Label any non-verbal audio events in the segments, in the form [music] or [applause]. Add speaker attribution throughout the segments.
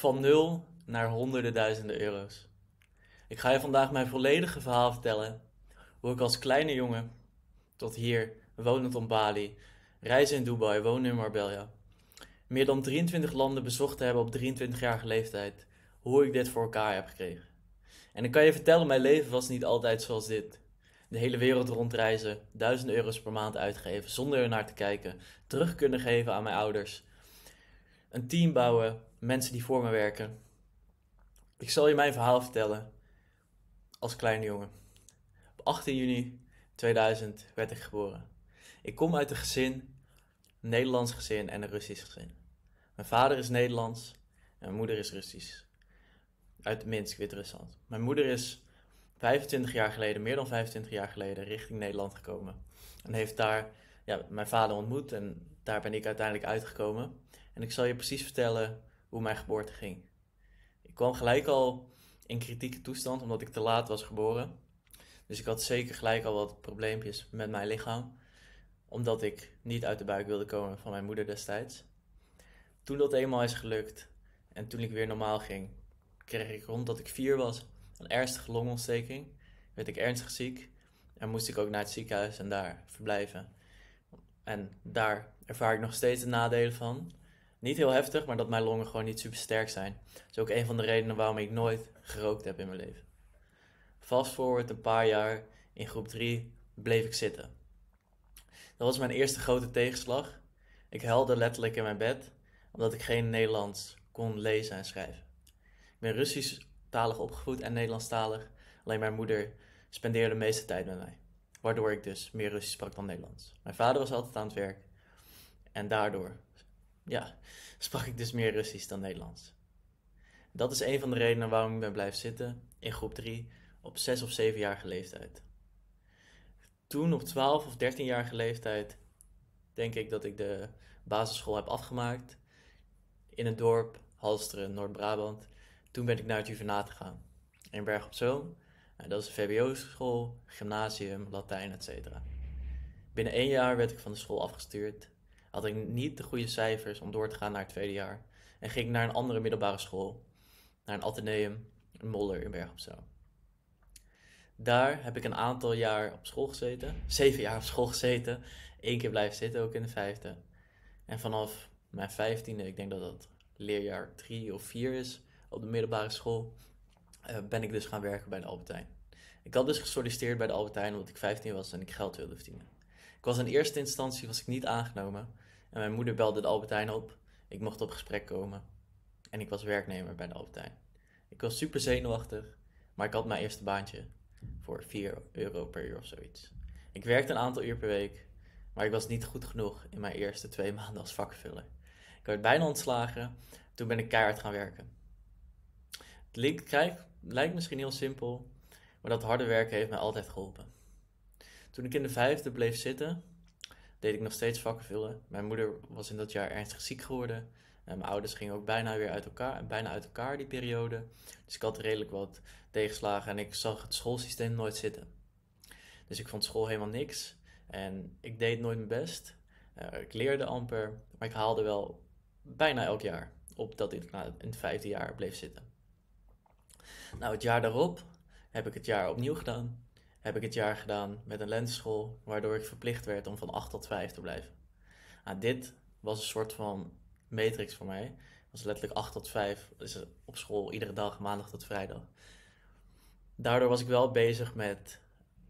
Speaker 1: Van nul naar honderden duizenden euro's. Ik ga je vandaag mijn volledige verhaal vertellen. Hoe ik als kleine jongen tot hier, wonend op Bali, reizen in Dubai, wonen in Marbella. Meer dan 23 landen bezocht te hebben op 23-jarige leeftijd. Hoe ik dit voor elkaar heb gekregen. En ik kan je vertellen, mijn leven was niet altijd zoals dit. De hele wereld rondreizen, duizenden euro's per maand uitgeven zonder er naar te kijken, terug kunnen geven aan mijn ouders, een team bouwen, mensen die voor me werken. Ik zal je mijn verhaal vertellen als kleine jongen. Op 18 juni 2000 werd ik geboren. Ik kom uit een gezin, een Nederlands gezin en een Russisch gezin. Mijn vader is Nederlands en mijn moeder is Russisch. Uit Minsk, Wit-Rusland. Mijn moeder is 25 jaar geleden, meer dan 25 jaar geleden, richting Nederland gekomen. En heeft daar ja, mijn vader ontmoet en daar ben ik uiteindelijk uitgekomen. En ik zal je precies vertellen hoe mijn geboorte ging. Ik kwam gelijk al in kritieke toestand omdat ik te laat was geboren. Dus ik had zeker gelijk al wat probleempjes met mijn lichaam. Omdat ik niet uit de buik wilde komen van mijn moeder destijds. Toen dat eenmaal is gelukt en toen ik weer normaal ging, kreeg ik rond dat ik vier was een ernstige longontsteking. Werd ik ernstig ziek en moest ik ook naar het ziekenhuis en daar verblijven. En daar ervaar ik nog steeds de nadelen van. Niet heel heftig, maar dat mijn longen gewoon niet super sterk zijn. Dat is ook een van de redenen waarom ik nooit gerookt heb in mijn leven. Fast forward een paar jaar, in groep 3 bleef ik zitten. Dat was mijn eerste grote tegenslag. Ik huilde letterlijk in mijn bed, omdat ik geen Nederlands kon lezen en schrijven. Ik ben Russisch-talig opgevoed en Nederlandstalig, alleen mijn moeder spendeerde de meeste tijd met mij. Waardoor ik dus meer Russisch sprak dan Nederlands. Mijn vader was altijd aan het werk en daardoor ja, sprak ik dus meer Russisch dan Nederlands. Dat is een van de redenen waarom ik ben blijven zitten in groep 3 op 6 of 7-jarige leeftijd. Toen op 12 of 13-jarige leeftijd denk ik dat ik de basisschool heb afgemaakt in het dorp Halsteren, Noord-Brabant. Toen ben ik naar het Juvenaat gegaan in Berg op Zoom. Nou, dat is een VBO-school, gymnasium, Latijn, etc. Binnen 1 jaar werd ik van de school afgestuurd had ik niet de goede cijfers om door te gaan naar het tweede jaar. En ging ik naar een andere middelbare school. Naar een ateneum, een Moller in Berg of Zoom. Daar heb ik een aantal jaar op school gezeten. [laughs] Zeven jaar op school gezeten. Eén keer blijven zitten, ook in de vijfde. En vanaf mijn vijftiende, ik denk dat dat leerjaar drie of vier is op de middelbare school, eh, ben ik dus gaan werken bij de Albertijn. Ik had dus gesolliciteerd bij de Albertijn omdat ik 15 was en ik geld wilde verdienen. Ik was in eerste instantie was ik niet aangenomen. En mijn moeder belde de Albertijn op. Ik mocht op gesprek komen. En ik was werknemer bij de Albertijn. Ik was super zenuwachtig, maar ik had mijn eerste baantje. Voor 4 euro per uur of zoiets. Ik werkte een aantal uur per week, maar ik was niet goed genoeg in mijn eerste twee [laughs] maanden als vakvuller. Ik werd bijna ontslagen, toen ben ik keihard gaan werken. Het link lijkt misschien heel simpel, maar dat harde werken heeft mij altijd geholpen. Toen ik in de vijfde bleef zitten, deed ik nog steeds vakken vullen. Mijn moeder was in dat jaar ernstig ziek geworden. En mijn ouders gingen ook bijna weer uit elkaar, bijna uit elkaar die periode. Dus ik had redelijk wat tegenslagen en ik zag het schoolsysteem nooit zitten. Dus ik vond school helemaal niks. En ik deed nooit mijn best. Eh, ik leerde amper, maar ik haalde wel bijna elk jaar. Op dat ik in het vijfde jaar bleef zitten. Nou, het jaar daarop heb ik het jaar opnieuw gedaan heb ik het jaar gedaan met een lensschool, waardoor ik verplicht werd om van 8 tot 5 te blijven. Nou, dit was een soort van matrix voor mij. Het was letterlijk 8 tot 5, op school iedere dag, maandag tot vrijdag. Daardoor was ik wel bezig met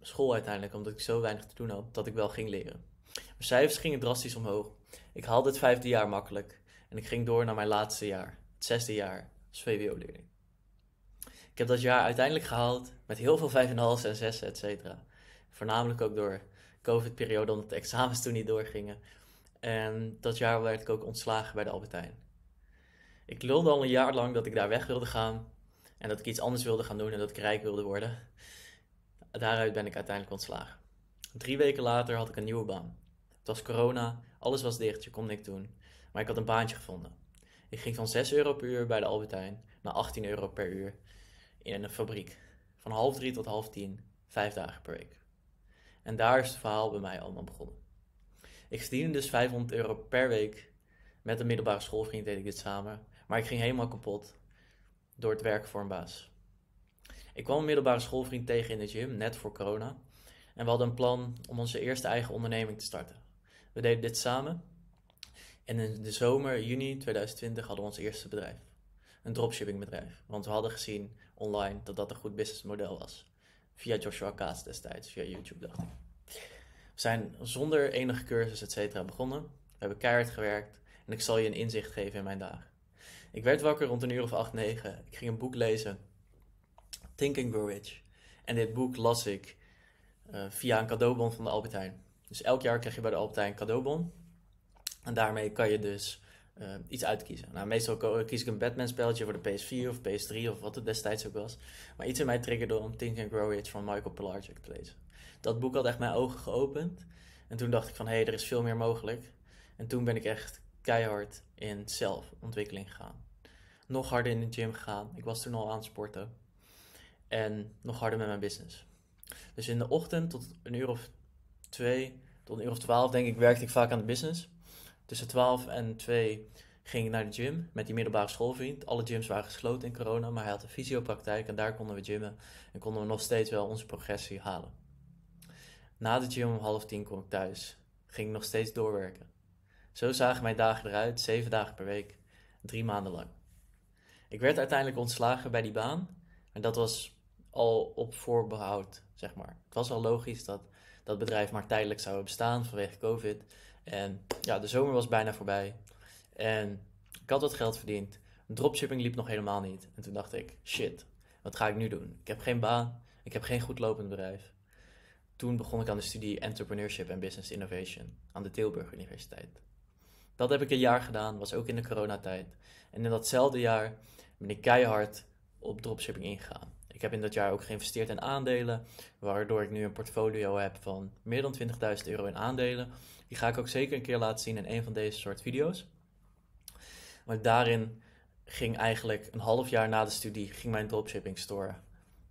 Speaker 1: school uiteindelijk, omdat ik zo weinig te doen had, dat ik wel ging leren. Mijn cijfers gingen drastisch omhoog. Ik haalde het vijfde jaar makkelijk en ik ging door naar mijn laatste jaar, het zesde jaar als VWO-leerling. Ik heb dat jaar uiteindelijk gehaald met heel veel 5,5 en 6, et cetera. Voornamelijk ook door COVID-periode, omdat de examens toen niet doorgingen. En dat jaar werd ik ook ontslagen bij de Albertijn. Ik lulde al een jaar lang dat ik daar weg wilde gaan. En dat ik iets anders wilde gaan doen en dat ik rijk wilde worden. Daaruit ben ik uiteindelijk ontslagen. Drie weken later had ik een nieuwe baan. Het was corona, alles was dicht, je kon niks doen. Maar ik had een baantje gevonden. Ik ging van 6 euro per uur bij de Albertijn naar 18 euro per uur in een fabriek. Van half drie tot half tien, vijf dagen per week. En daar is het verhaal bij mij allemaal begonnen. Ik verdiende dus 500 euro per week. Met een middelbare schoolvriend deed ik dit samen. Maar ik ging helemaal kapot door het werken voor een baas. Ik kwam een middelbare schoolvriend tegen in de gym, net voor corona. En we hadden een plan om onze eerste eigen onderneming te starten. We deden dit samen. En in de zomer, juni 2020, hadden we ons eerste bedrijf een dropshipping bedrijf. Want we hadden gezien online dat dat een goed businessmodel was. Via Joshua Kaas destijds, via YouTube dacht ik. We zijn zonder enige cursus et cetera begonnen. We hebben keihard gewerkt en ik zal je een inzicht geven in mijn dagen. Ik werd wakker rond een uur of acht, negen. Ik ging een boek lezen. Thinking, and Grow Rich. En dit boek las ik eh, via een cadeaubon van de Albertijn. Dus elk jaar krijg je bij de Albertijn een cadeaubon. En daarmee kan je dus uh, iets uitkiezen. Nou, meestal kies ik een Batman-spelletje voor de PS4 of PS3 of wat het destijds ook was. Maar iets in mij triggerde om Think and Grow Rich van Michael Pilarczyk te lezen. Dat boek had echt mijn ogen geopend. En toen dacht ik van, hé, hey, er is veel meer mogelijk. En toen ben ik echt keihard in zelfontwikkeling gegaan. Nog harder in de gym gegaan. Ik was toen al aan het sporten. En nog harder met mijn business. Dus in de ochtend tot een uur of twee, tot een uur of twaalf denk ik, werkte ik vaak aan de business tussen 12 en 2 ging ik naar de gym met die middelbare schoolvriend. Alle gyms waren gesloten in corona, maar hij had een fysiopraktijk en daar konden we gymmen en konden we nog steeds wel onze progressie halen. Na de gym om half tien kon ik thuis. Ging nog steeds doorwerken. Zo zagen mijn dagen eruit, zeven dagen per week, drie maanden lang. Ik werd uiteindelijk ontslagen bij die baan, en dat was al op voorbehoud, zeg maar. Het was al logisch dat dat bedrijf maar tijdelijk zou bestaan vanwege COVID. En ja, de zomer was bijna voorbij. En ik had wat geld verdiend. Dropshipping liep nog helemaal niet. En toen dacht ik, shit, wat ga ik nu doen? Ik heb geen baan. Ik heb geen goed lopend bedrijf. Toen begon ik aan de studie Entrepreneurship en Business Innovation aan de Tilburg Universiteit. Dat heb ik een jaar gedaan, was ook in de coronatijd. En in datzelfde jaar ben ik keihard op dropshipping ingegaan. Ik heb in dat jaar ook geïnvesteerd in aandelen, waardoor ik nu een portfolio heb van meer dan 20.000 euro in aandelen. Die ga ik ook zeker een keer laten zien in een van deze soort video's. Maar daarin ging eigenlijk een half jaar na de studie ging mijn dropshipping store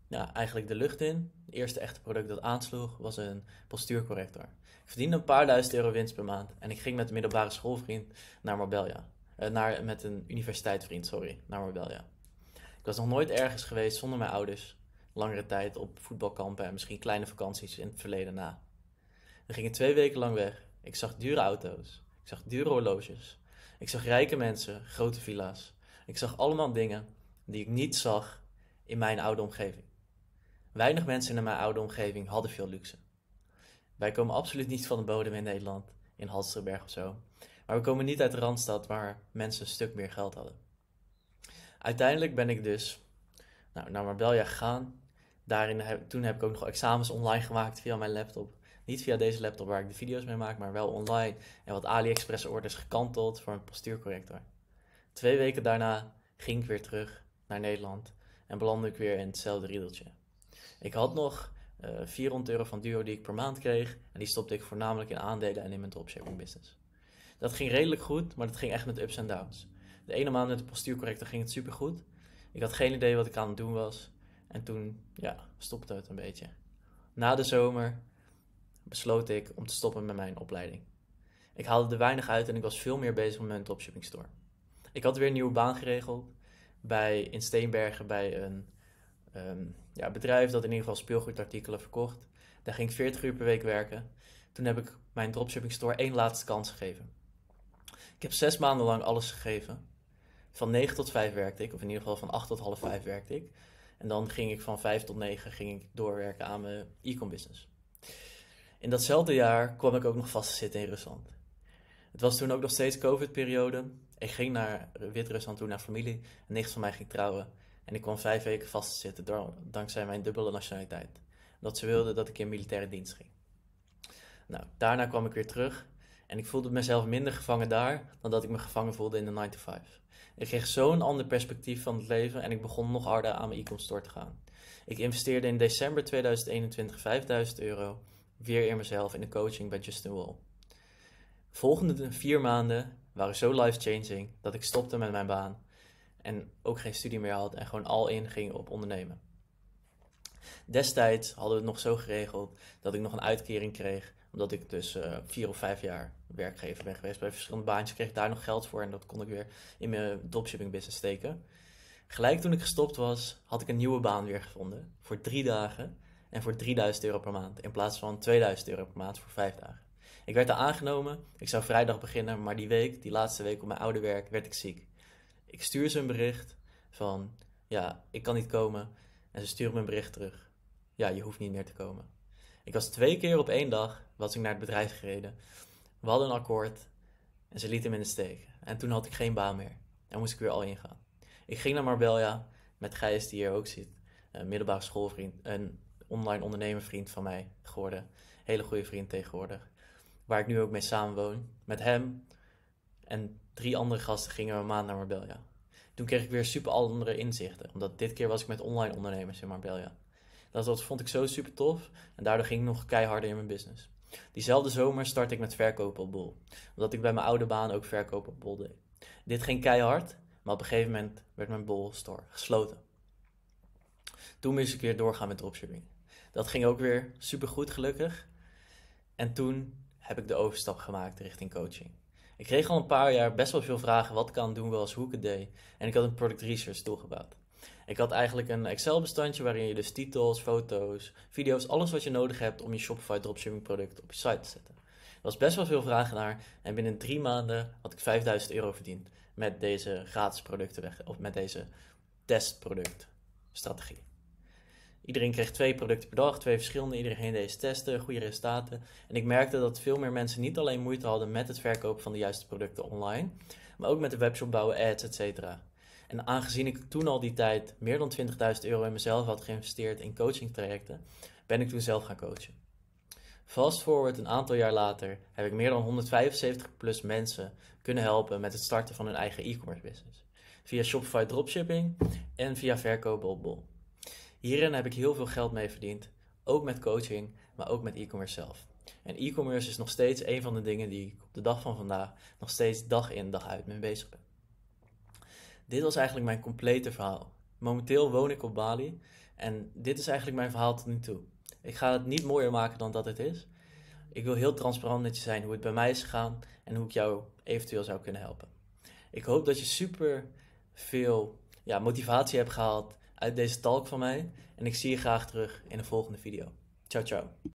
Speaker 1: ja, nou, eigenlijk de lucht in. Het eerste echte product dat aansloeg was een postuurcorrector. Ik verdiende een paar duizend euro winst per maand en ik ging met een middelbare schoolvriend naar Marbella. Eh, naar, met een universiteitvriend, sorry, naar Marbella. Ik was nog nooit ergens geweest zonder mijn ouders. Langere tijd op voetbalkampen en misschien kleine vakanties in het verleden na. We gingen twee weken lang weg. Ik zag dure auto's. Ik zag dure horloges. Ik zag rijke mensen, grote villa's. Ik zag allemaal dingen die ik niet zag in mijn oude omgeving. Weinig mensen in mijn oude omgeving hadden veel luxe. Wij komen absoluut niet van de bodem in Nederland, in Halsterberg of zo. Maar we komen niet uit de Randstad waar mensen een stuk meer geld hadden. Uiteindelijk ben ik dus nou, naar Marbella gegaan. Daarin toen heb ik ook nog examens online gemaakt via mijn laptop. Niet via deze laptop waar ik de video's mee maak, maar wel online. En wat AliExpress orders gekanteld voor een postuurcorrector. Twee weken daarna ging ik weer terug naar Nederland en belandde ik weer in hetzelfde riedeltje. Ik had nog uh, eh, 400 euro van Duo die ik per maand kreeg en die stopte ik voornamelijk in aandelen en in mijn dropshipping business. Dat ging redelijk goed, maar dat ging echt met ups en downs. De ene maand met de postuurcorrector ging het supergoed. Ik had geen idee wat ik aan het doen was. En toen, ja, stopte het een beetje. Na de zomer besloot ik om te stoppen met mijn opleiding. Ik haalde er weinig uit en ik was veel meer bezig met mijn dropshipping store. Ik had weer een nieuwe baan geregeld bij, in Steenbergen bij een ehm, ja, bedrijf dat in ieder geval speelgoedartikelen verkocht. Daar ging ik 40 uur per week werken. Toen heb ik mijn dropshipping store één laatste kans gegeven. Ik heb zes maanden lang alles gegeven van 9 tot 5 werkte ik, of in ieder geval van 8 tot half 5 werkte ik. En dan ging ik van 5 tot 9 ging ik doorwerken aan mijn e-com business. In datzelfde jaar kwam ik ook nog vast te zitten in Rusland. Het was toen ook nog steeds COVID-periode. Ik ging naar Wit-Rusland toe, naar familie. Een nicht van mij ging trouwen. En ik kwam vijf weken vast te zitten door, dankzij mijn dubbele nationaliteit. Dat ze wilden dat ik in militaire dienst ging. Nou, daarna kwam ik weer terug en ik voelde mezelf minder gevangen daar dan dat ik me gevangen voelde in de 9 to 5. Ik kreeg zo'n ander perspectief van het leven en ik begon nog harder aan mijn e commerce door te gaan. Ik investeerde in december 2021 5000 euro weer in mezelf in de coaching bij Justin Wall. Volgende vier maanden waren zo life-changing dat ik stopte met mijn baan en ook geen studie meer had en gewoon al in ging op ondernemen. Destijds hadden we het nog zo geregeld dat ik nog een uitkering kreeg. Omdat ik dus eh, vier of vijf jaar werkgever ben geweest bij verschillende baantjes. Kreeg ik daar nog geld voor en dat kon ik weer in mijn dropshipping business steken. Gelijk toen ik gestopt was, had ik een nieuwe baan weer gevonden. Voor drie dagen en voor 3000 euro per maand. In plaats van 2000 euro per maand voor vijf dagen. Ik werd er aangenomen. Ik zou vrijdag beginnen, maar die week, die laatste week op mijn oude werk, werd ik ziek. Ik stuur ze een bericht van, ja, ik kan niet komen. En ze stuurde me een bericht terug. Ja, je hoeft niet meer te komen. Ik was twee keer op één dag was ik naar het bedrijf gereden. We hadden een akkoord en ze lieten hem in de steek. En toen had ik geen baan meer en moest ik weer al ingaan. Ik ging naar Marbella met Gijs, die hier ook zit. Een middelbare schoolvriend, een online ondernemervriend van mij geworden. Hele goede vriend tegenwoordig. Waar ik nu ook mee woon. Met hem en drie andere gasten gingen we een maand naar Marbella toen kreeg ik weer super andere inzichten. Omdat dit keer was ik met online ondernemers in Marbella. Dat, vond ik zo super tof en daardoor ging ik nog keiharder in mijn business. Diezelfde zomer startte ik met verkopen op Bol. Omdat ik bij mijn oude baan ook verkopen op Bol deed. Dit ging keihard, maar op een gegeven moment werd mijn Bol store gesloten. Toen moest ik weer doorgaan met dropshipping. Dat ging ook weer super goed gelukkig. En toen heb ik de overstap gemaakt richting coaching. Ik kreeg al een paar jaar best wel veel vragen wat ik doen was, hoe ik het deed. En ik had een product research tool gebouwd. Ik had eigenlijk een Excel bestandje waarin je dus titels, foto's, video's, alles wat je nodig hebt om je Shopify dropshipping product op je site te zetten. Er was best wel veel vragen naar en binnen drie maanden had ik 5000 euro verdiend met deze gratis producten weg, of met deze testproductstrategie. Iedereen kreeg twee producten per dag, twee verschillende. Iedereen deed testen, goede resultaten. En ik merkte dat veel meer mensen niet alleen moeite hadden met het verkopen van de juiste producten online, maar ook met de webshop bouwen, ads, etc. En aangezien ik toen al die tijd meer dan 20.000 euro in mezelf had geïnvesteerd in coaching trajecten, ben ik toen zelf gaan coachen. Fast forward een aantal jaar later heb ik meer dan 175 plus mensen kunnen helpen met het starten van hun eigen e-commerce business. Via Shopify dropshipping en via verkopen op Bol. Hierin heb ik heel veel geld mee verdiend, ook met coaching, maar ook met e-commerce zelf. En e-commerce is nog steeds een van de dingen die ik op de dag van vandaag nog steeds dag in dag uit mee bezig ben. Dit was eigenlijk mijn complete verhaal. Momenteel woon ik op Bali en dit is eigenlijk mijn verhaal tot nu toe. Ik ga het niet mooier maken dan dat het is. Ik wil heel transparant met je zijn hoe het bij mij is gegaan en hoe ik jou eventueel zou kunnen helpen. Ik hoop dat je super veel ja, motivatie hebt gehaald uit deze talk van mij. En ik zie je graag terug in de volgende video. Ciao, ciao.